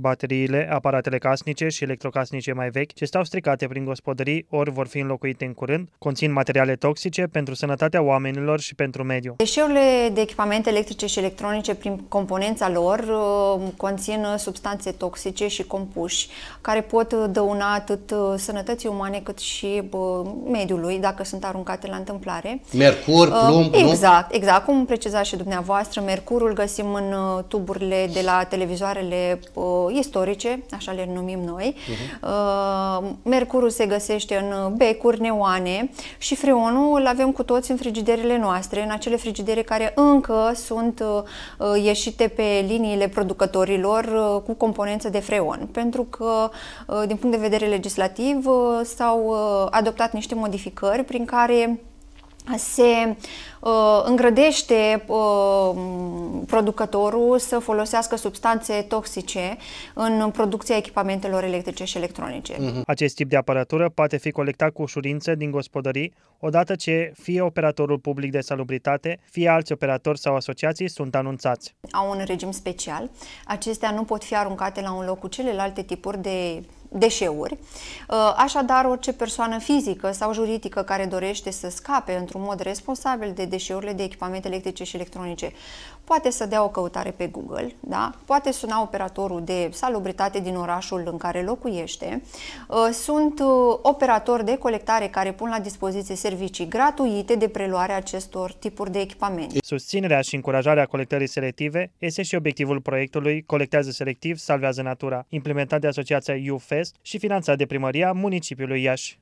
bateriile, aparatele casnice și electrocasnice mai vechi ce stau stricate prin gospodării ori vor fi înlocuite în curând, conțin materiale toxice pentru sănătatea oamenilor și pentru mediu. Deșeurile de echipamente electrice și electronice prin componența lor uh, conțin substanțe toxice și compuși care pot dăuna atât uh, sănătății umane cât și uh, mediului dacă sunt aruncate la întâmplare. Mercur, plumb, Exact, exact. Cum precizați și dumneavoastră, mercurul găsim în tuburile de la televizoarele istorice, așa le numim noi. Uh-huh. Mercurul se găsește în becuri, neoane și freonul îl avem cu toți în frigiderele noastre, în acele frigidere care încă sunt uh, ieșite pe liniile producătorilor uh, cu componență de freon, pentru că uh, din punct de vedere legislativ s-au adoptat niște modificări prin care se uh, îngrădește uh, producătorul să folosească substanțe toxice în producția echipamentelor electrice și electronice. Mhm. Acest tip de aparatură poate fi colectat cu ușurință din gospodării, odată ce fie operatorul public de salubritate, fie alți operatori sau asociații sunt anunțați. Au un regim special. Acestea nu pot fi aruncate la un loc cu celelalte tipuri de deșeuri. Uh, așadar, orice persoană fizică sau juridică care dorește să scape într-un mod responsabil de deșeurile de echipamente electrice și electronice poate să dea o căutare pe Google, da? poate suna operatorul de salubritate din orașul în care locuiește. Uh, sunt uh, operatori de colectare care pun la dispoziție servicii gratuite de preluare acestor tipuri de echipamente. Susținerea și încurajarea colectării selective este și obiectivul proiectului Colectează selectiv, salvează natura, implementat de Asociația UFE Budapest și finanțat de primăria municipiului Iași.